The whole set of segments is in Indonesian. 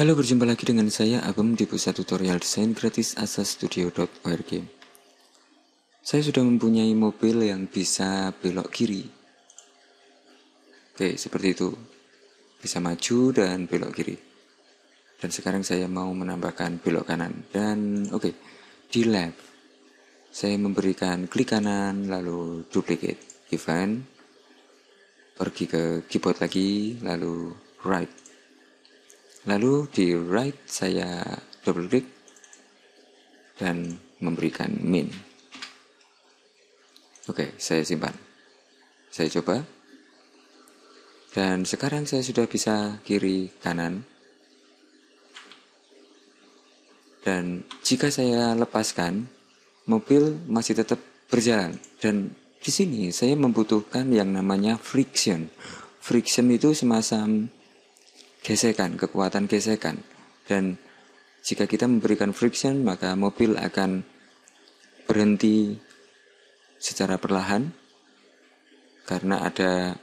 Halo, berjumpa lagi dengan saya Abem di pusat tutorial desain gratis studio.org Saya sudah mempunyai mobil yang bisa belok kiri. Oke, seperti itu. Bisa maju dan belok kiri. Dan sekarang saya mau menambahkan belok kanan dan oke, di lab Saya memberikan klik kanan lalu duplicate event. Pergi ke keyboard lagi lalu right Lalu di right saya double klik dan memberikan min. Oke, saya simpan. Saya coba. Dan sekarang saya sudah bisa kiri kanan. Dan jika saya lepaskan, mobil masih tetap berjalan. Dan di sini saya membutuhkan yang namanya friction. Friction itu semacam gesekan, kekuatan gesekan. Dan jika kita memberikan friction, maka mobil akan berhenti secara perlahan karena ada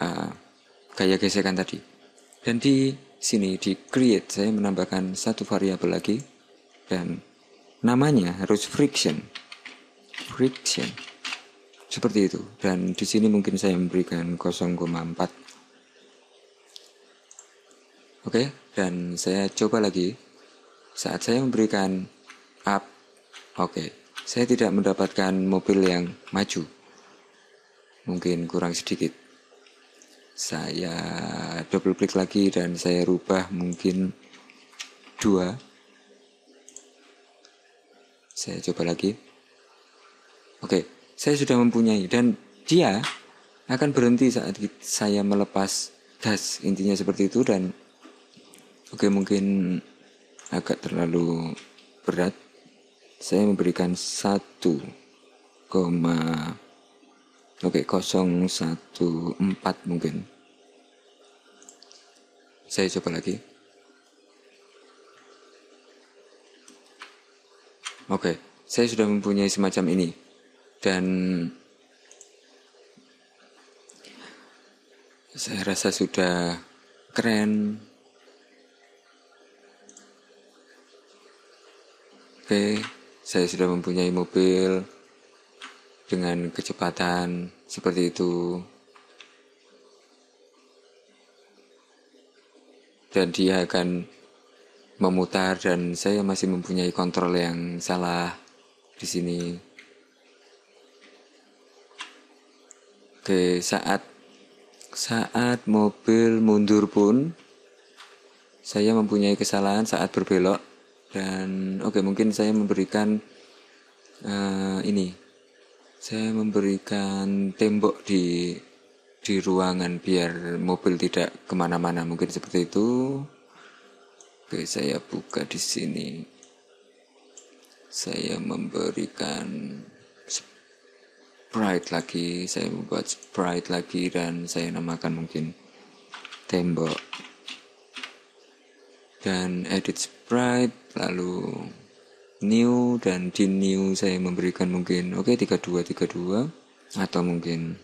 uh, gaya gesekan tadi. Dan di sini di create saya menambahkan satu variabel lagi dan namanya harus friction. Friction. Seperti itu. Dan di sini mungkin saya memberikan 0,4 Oke, okay? dan saya coba lagi. Saat saya memberikan up, oke, okay, saya tidak mendapatkan mobil yang maju. Mungkin kurang sedikit. Saya double klik lagi dan saya rubah mungkin dua. Saya coba lagi. Oke, okay, saya sudah mempunyai dan dia akan berhenti saat saya melepas gas intinya seperti itu dan Oke, mungkin agak terlalu berat. Saya memberikan 1, Oke, 014 mungkin. Saya coba lagi. Oke, saya sudah mempunyai semacam ini. Dan saya rasa sudah keren, saya sudah mempunyai mobil dengan kecepatan seperti itu. Dan dia akan memutar dan saya masih mempunyai kontrol yang salah di sini. Oke, saat saat mobil mundur pun saya mempunyai kesalahan saat berbelok dan oke okay, mungkin saya memberikan uh, ini saya memberikan tembok di di ruangan biar mobil tidak kemana-mana mungkin seperti itu oke saya buka di sini saya memberikan sprite lagi saya membuat sprite lagi dan saya namakan mungkin tembok dan edit sprite lalu new dan di new saya memberikan mungkin oke okay, 32 32 atau mungkin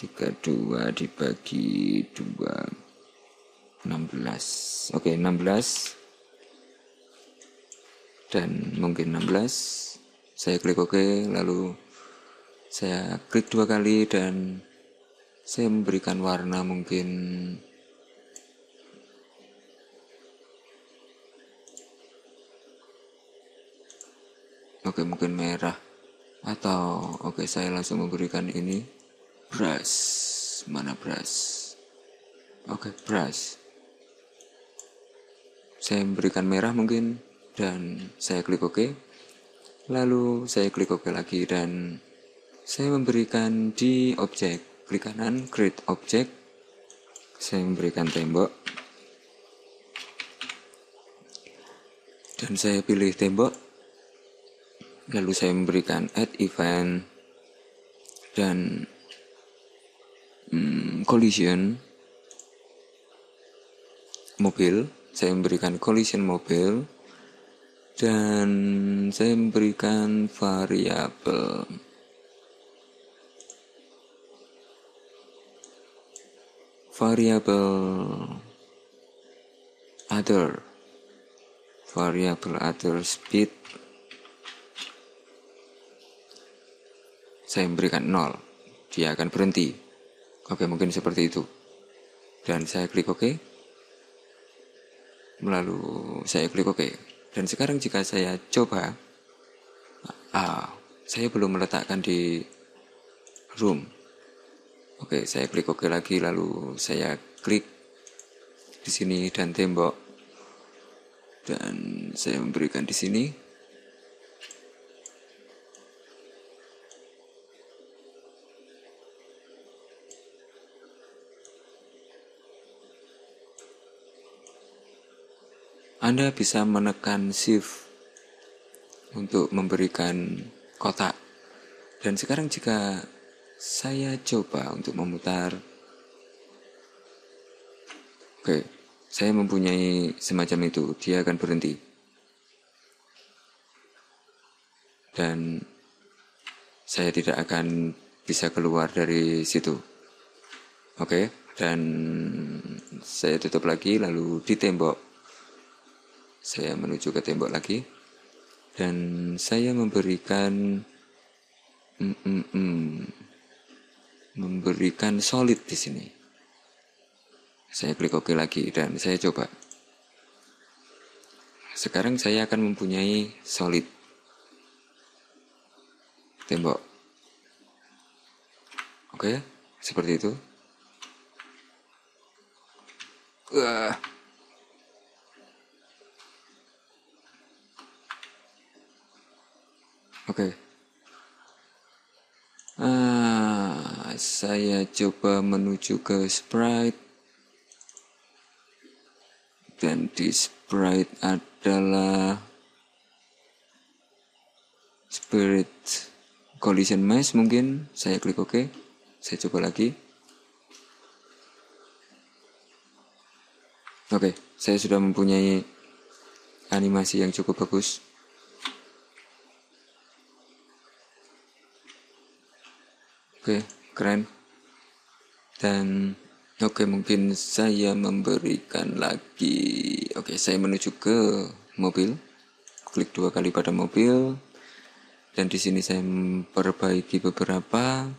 32 dibagi 2 16 oke okay, 16 dan mungkin 16 saya klik oke okay, lalu saya klik dua kali dan saya memberikan warna mungkin oke mungkin merah atau oke saya langsung memberikan ini brush mana brush oke brush saya memberikan merah mungkin dan saya klik oke lalu saya klik oke lagi dan saya memberikan di objek klik kanan create object saya memberikan tembok dan saya pilih tembok lalu saya memberikan add event dan hmm, collision mobil saya memberikan collision mobil dan saya memberikan variabel variabel other variabel other speed saya memberikan nol, dia akan berhenti. Oke, mungkin seperti itu. Dan saya klik OK. Lalu saya klik OK. Dan sekarang jika saya coba, ah, saya belum meletakkan di room. Oke, saya klik OK lagi, lalu saya klik di sini dan tembok. Dan saya memberikan di sini. Anda bisa menekan shift untuk memberikan kotak. Dan sekarang jika saya coba untuk memutar Oke, saya mempunyai semacam itu, dia akan berhenti. Dan saya tidak akan bisa keluar dari situ. Oke, dan saya tutup lagi lalu di tembok saya menuju ke tembok lagi dan saya memberikan mm, mm, mm, memberikan solid di sini saya klik OK lagi dan saya coba sekarang saya akan mempunyai solid tembok oke seperti itu Oke. Okay. Ah, saya coba menuju ke sprite. Dan di sprite adalah spirit collision mesh mungkin. Saya klik oke. Okay. Saya coba lagi. Oke, okay, saya sudah mempunyai animasi yang cukup bagus. Oke, keren. Dan oke mungkin saya memberikan lagi. Oke, saya menuju ke mobil. Klik dua kali pada mobil. Dan di sini saya memperbaiki beberapa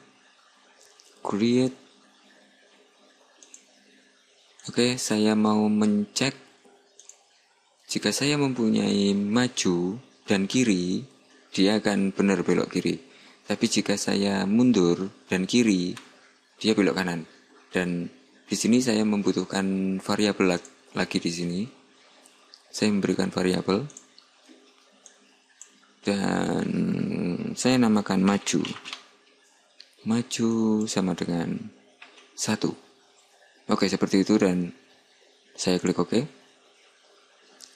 create. Oke, okay, saya mau mencek jika saya mempunyai maju dan kiri, dia akan benar belok kiri. Tapi jika saya mundur dan kiri, dia belok kanan. Dan di sini saya membutuhkan variabel lagi di sini. Saya memberikan variabel dan saya namakan maju. Maju sama dengan satu. Oke, seperti itu dan saya klik OK.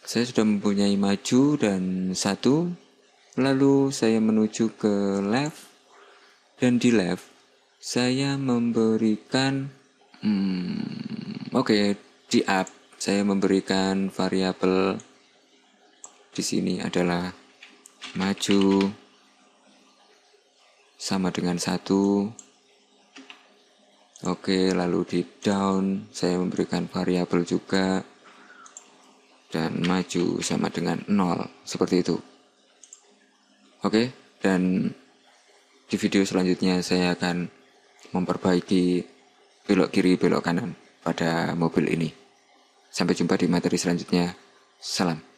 Saya sudah mempunyai maju dan satu Lalu saya menuju ke left dan di left saya memberikan hmm, oke okay, di up saya memberikan variabel di sini adalah maju sama dengan satu Oke, lalu di down saya memberikan variabel juga dan maju sama dengan nol seperti itu. Oke, dan di video selanjutnya saya akan memperbaiki belok kiri belok kanan pada mobil ini. Sampai jumpa di materi selanjutnya. Salam.